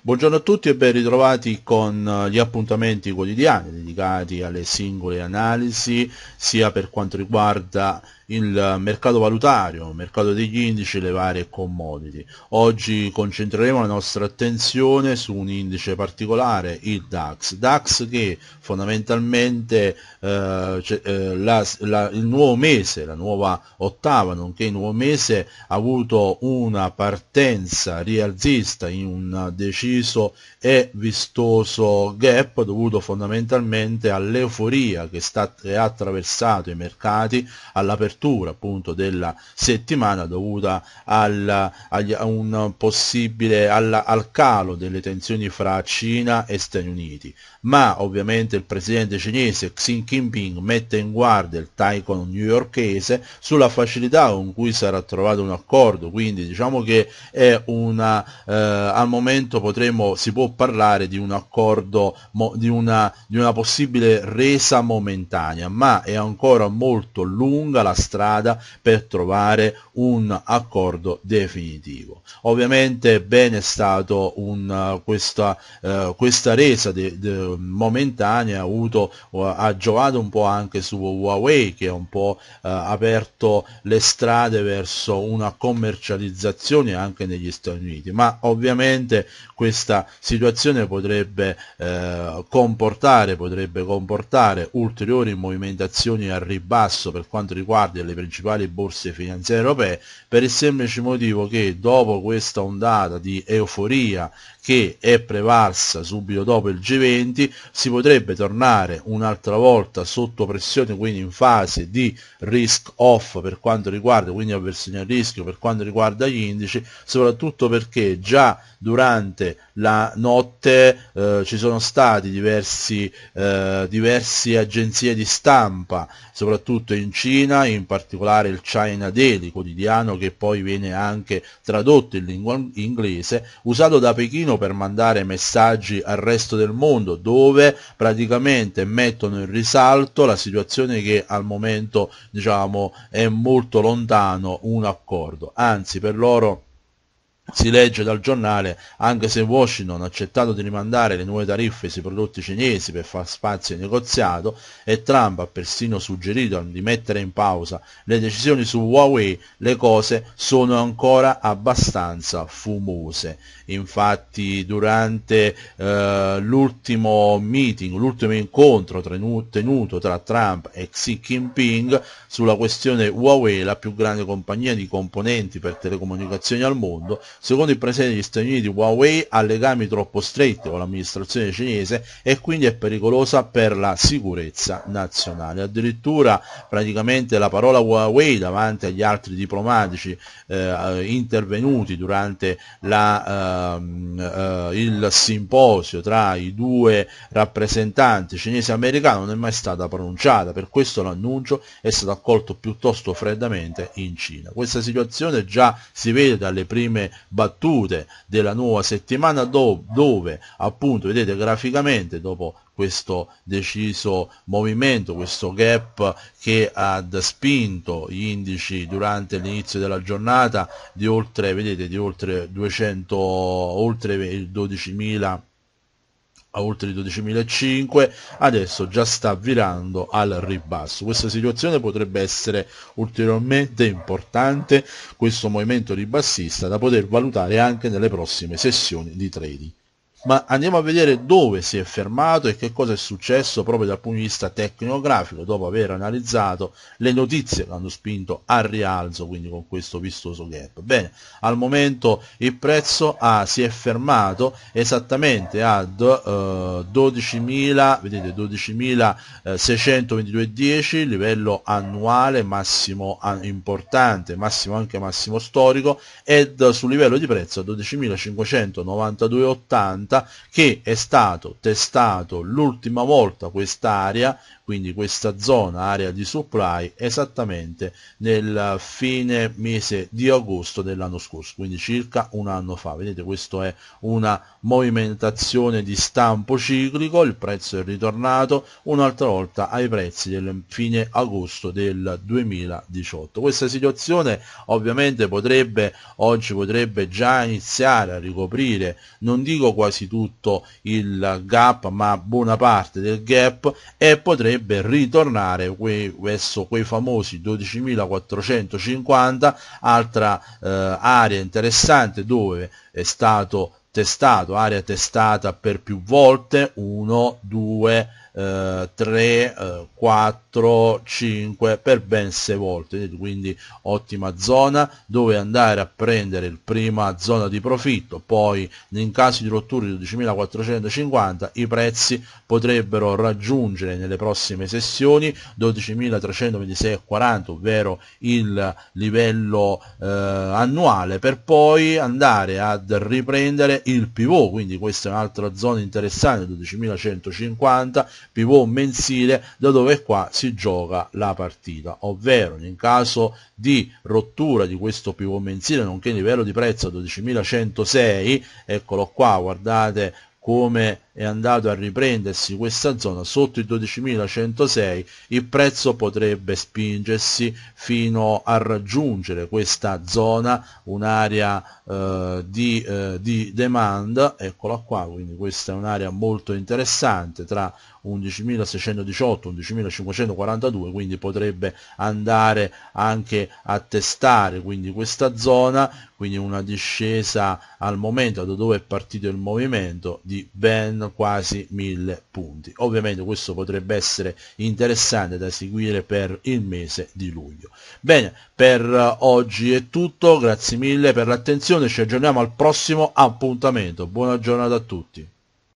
Buongiorno a tutti e ben ritrovati con eh, gli appuntamenti quotidiani dedicati alle singole analisi, sia per quanto riguarda il mercato valutario, il mercato degli indici e le varie commodity. Oggi concentreremo la nostra attenzione su un indice particolare, il DAX. DAX che fondamentalmente eh, eh, la, la, il nuovo mese, la nuova ottava, nonché il nuovo mese, ha avuto una partenza rialzista in un deciso e vistoso gap dovuto fondamentalmente fronte all'euforia che, sta, che ha attraversato i mercati all'apertura appunto della settimana dovuta al, agli, alla, al calo delle tensioni fra Cina e Stati Uniti. Ma ovviamente il presidente cinese Xi Jinping mette in guardia il tycoon newyorkese sulla facilità con cui sarà trovato un accordo, quindi diciamo che è una, eh, al momento potremo, si può parlare di un accordo, di una, di una possibilità possibile resa momentanea, ma è ancora molto lunga la strada per trovare un accordo definitivo. Ovviamente bene è stato un, eh, questa, eh, questa, resa de, de momentanea avuto, ha giovato un po' anche su Huawei che ha un po' eh, aperto le strade verso una commercializzazione anche negli Stati Uniti, ma ovviamente questa situazione potrebbe eh, comportare, potrebbe potrebbe comportare ulteriori movimentazioni al ribasso per quanto riguarda le principali borse finanziarie europee per il semplice motivo che dopo questa ondata di euforia che è prevalsa subito dopo il G20 si potrebbe tornare un'altra volta sotto pressione quindi in fase di risk off per quanto riguarda quindi avversione al rischio per quanto riguarda gli indici soprattutto perché già durante la notte eh, ci sono stati diversi eh, eh, diverse agenzie di stampa, soprattutto in Cina, in particolare il China Daily, quotidiano che poi viene anche tradotto in lingua inglese, usato da Pechino per mandare messaggi al resto del mondo, dove praticamente mettono in risalto la situazione che al momento diciamo, è molto lontano un accordo. Anzi, per loro si legge dal giornale, anche se Washington ha accettato di rimandare le nuove tariffe sui prodotti cinesi per far spazio al negoziato e Trump ha persino suggerito di mettere in pausa le decisioni su Huawei, le cose sono ancora abbastanza fumose. Infatti durante eh, l'ultimo meeting, l'ultimo incontro tenuto tra Trump e Xi Jinping sulla questione Huawei, la più grande compagnia di componenti per telecomunicazioni al mondo, Secondo il presidente degli Stati Uniti, Huawei ha legami troppo stretti con l'amministrazione cinese e quindi è pericolosa per la sicurezza nazionale. Addirittura praticamente la parola Huawei davanti agli altri diplomatici eh, intervenuti durante la, eh, eh, il simposio tra i due rappresentanti cinese e americano non è mai stata pronunciata, per questo l'annuncio è stato accolto piuttosto freddamente in Cina. Questa situazione già si vede dalle prime battute della nuova settimana do, dove appunto vedete graficamente dopo questo deciso movimento, questo gap che ha spinto gli indici durante l'inizio della giornata di oltre, vedete, di oltre 200, oltre 12.000 a oltre i 12.500 adesso già sta virando al ribasso questa situazione potrebbe essere ulteriormente importante questo movimento ribassista da poter valutare anche nelle prossime sessioni di trading ma andiamo a vedere dove si è fermato e che cosa è successo proprio dal punto di vista tecnografico dopo aver analizzato le notizie che hanno spinto al rialzo quindi con questo vistoso gap bene al momento il prezzo ah, si è fermato esattamente a eh, 12.000 vedete 12.622,10 livello annuale massimo importante massimo anche massimo storico ed sul livello di prezzo a 12.592,80 che è stato testato l'ultima volta quest'area quindi questa zona, area di supply, esattamente nel fine mese di agosto dell'anno scorso, quindi circa un anno fa. Vedete, questa è una movimentazione di stampo ciclico, il prezzo è ritornato un'altra volta ai prezzi del fine agosto del 2018. Questa situazione ovviamente potrebbe, oggi potrebbe già iniziare a ricoprire, non dico quasi tutto il gap, ma buona parte del gap e potrebbe dovrebbe ritornare quei, verso quei famosi 12.450, altra eh, area interessante dove è stato testato, area testata per più volte, 1, 2, 3, 4, 5 per ben 6 volte, quindi ottima zona dove andare a prendere il prima zona di profitto, poi in caso di rottura di 12.450 i prezzi potrebbero raggiungere nelle prossime sessioni 12.326,40, ovvero il livello eh, annuale, per poi andare ad riprendere il pivot, quindi questa è un'altra zona interessante, 12.150 pivot mensile da dove qua si gioca la partita ovvero in caso di rottura di questo pivot mensile nonché livello di prezzo 12.106 eccolo qua guardate come è andato a riprendersi questa zona sotto i 12.106 il prezzo potrebbe spingersi fino a raggiungere questa zona un'area eh, di, eh, di, demand eccola qua quindi questa è un'area molto interessante tra 11.618, 11.542, quindi potrebbe andare anche a testare quindi questa zona, quindi una discesa al momento da dove è partito il movimento di ben quasi 1000 punti. Ovviamente questo potrebbe essere interessante da seguire per il mese di luglio. Bene, per eh, oggi è tutto, grazie mille per l'attenzione, ci aggiorniamo al prossimo appuntamento. Buona giornata a tutti.